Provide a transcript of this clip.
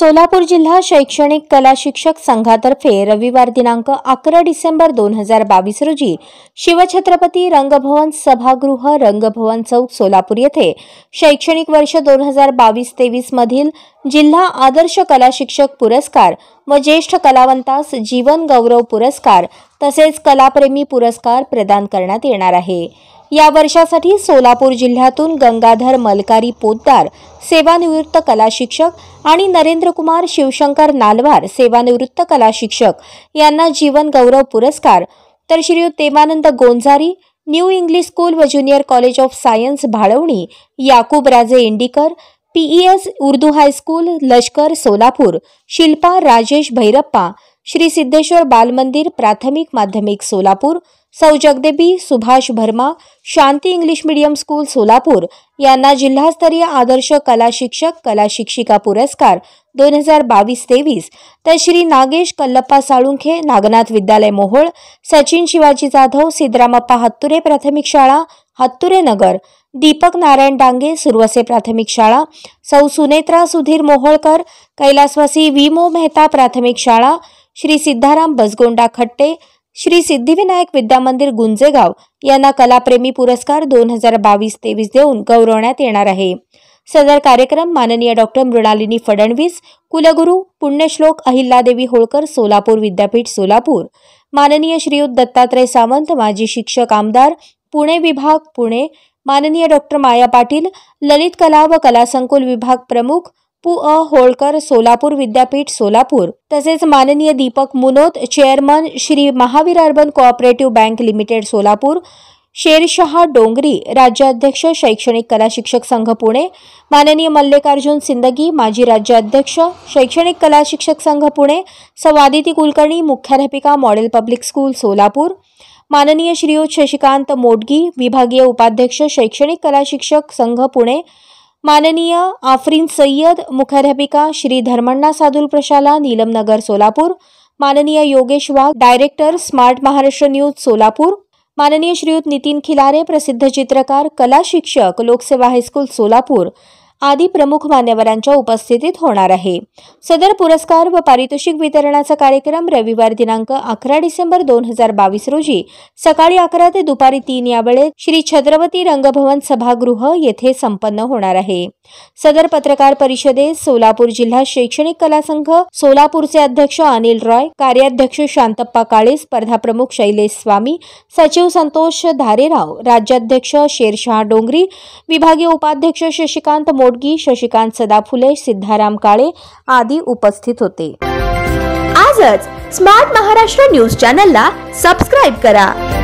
सोलापूर जिल्हा शैक्षणिक कला शिक्षक संघातर्फे रविवार दिनांक अकरा डिसेंबर दोन हजार बावीस रोजी शिवछत्रपती रंगभवन सभागृह रंगभवन चौक सोलापूर येथे शैक्षणिक वर्ष दोन हजार बावीस तेवीसमधील जिल्हा आदर्श कला शिक्षक पुरस्कार व ज्येष्ठ कलावंतास जीवन गौरव पुरस्कार तसेच कलाप्रेमी पुरस्कार प्रदान करण्यात येणार आहे या वर्षासाठी सोलापूर जिल्ह्यातून गंगाधर मलकारी पोतदार सेवानिवृत्त कला शिक्षक आणि नरेंद्रकुमार शिवशंकर नालवार सेवानिवृत्त कला शिक्षक यांना जीवन गौरव पुरस्कार तर Shri Devanand Gonjari new English school व junior college of science Bhalwani Yakub Raje Indikar PES Urdu high school लष्कर सोलापूर शिल्पा राजेश भैरप्पा श्री सिद्धेश्वर बालमंदिर प्राथमिक माध्यमिक सोलापूर सौ Jagdebi Subhash Bharma Shanti English medium school Solapur यांना जिल्हास्तरीय आदर्श कला शिक्षक कला शिक्षिका पुरस्कार दोन हजार बावीस तेवीस तर श्री नागेश कल्लप्पा साळुंखे नागनाथ विद्यालय मोहोळ सचिन शिवाजी जाधव सिद्धरामप्पा हत्तुरे प्राथमिक शाळा हत्तुरे नगर दीपक नारायण डांगे सुरवसे प्राथमिक शाळा सौ सुनेत्रा सुधीर मोहोळकर कैलासवासी विमो मेहता प्राथमिक शाळा श्री सिद्धाराम बसगोंडा खट्टे श्री सिद्धिविनायक विद्यामंदिर गुंजेगाव यांना कलाप्रेमी पुरस्कार दोन हजार बावीस तेवीस देऊन गौरवण्यात येणार आहे सदर कार्यक्रम माननीय डॉक्टर मृणालिनी फडणवीस कुलगुरू पुण्यश्लोक अहिल्यादेवी होळकर सोलापूर विद्यापीठ सोलापूर माननीय श्रीयुत दत्तात्रय सावंत माजी शिक्षक आमदार पुणे विभाग पुणे माननीय डॉक्टर माया पाटील ललित कला व कला संकुल विभाग प्रमुख पु अ होळकर सोलापूर विद्यापीठ सोलापूर तसेच माननीय Deepak Munot chairman Shri Mahavir urban cooperative bank limited Solapur Shershah Dongri राज्याध्यक्ष शैक्षणिक कला शिक्षक संघ पुणे माननीय मल्लिकार्जुन सिंदगी माजी राज्याध्यक्ष शैक्षणिक कला शिक्षक संघ पुणे सवादिती कुलकर्णी मुख्याध्यापिका मॉडेल पब्लिक स्कूल सोलापूर माननीय श्रीयुत शशिकांत मोडगी विभागीय उपाध्यक्ष शैक्षणिक कला शिक्षक संघ पुणे माननीय आफरीन सय्यद मुखाध्यापिका श्री धर्मण्णा सादुल प्रशाला नीलम नगर सोलापूर माननीय Yogesh Wagh director smart Maharashtra news Solapur माननीय श्रीयुत नितीन खिलारे प्रसिद्ध चित्रकार कला शिक्षक लोकसेवा हायस्कूल सोलापूर आदी प्रमुख मान्यवरांच्या उपस्थितीत होणार आहे सदर पुरस्कार व पारितोषिक वितरणाचा कार्यक्रम रविवार दिनांक अकरा डिसेंबर दोन हजार बावीस रोजी सकाळी अकरा ते दुपारी तीन या वेळेत श्री छत्रपती रंगभवन सभागृह येथे संपन्न होणार आहे सदर पत्रकार परिषदेत सोलापूर जिल्हा शैक्षणिक कला संघ सोलापूरचे अध्यक्ष अनिल रॉय कार्याध्यक्ष शांतप्पा काळे स्पर्धा प्रमुख शैलेश स्वामी सचिव संतोष धारेराव राज्याध्यक्ष शेरशाह डोंगरी विभागीय उपाध्यक्ष शशिकांत पोटगी शशिकांत सदाफुले सिद्धाराम काळे आदी उपस्थित होते आजच स्मार्ट महाराष्ट्र न्यूज चॅनलला सबस्क्राईब करा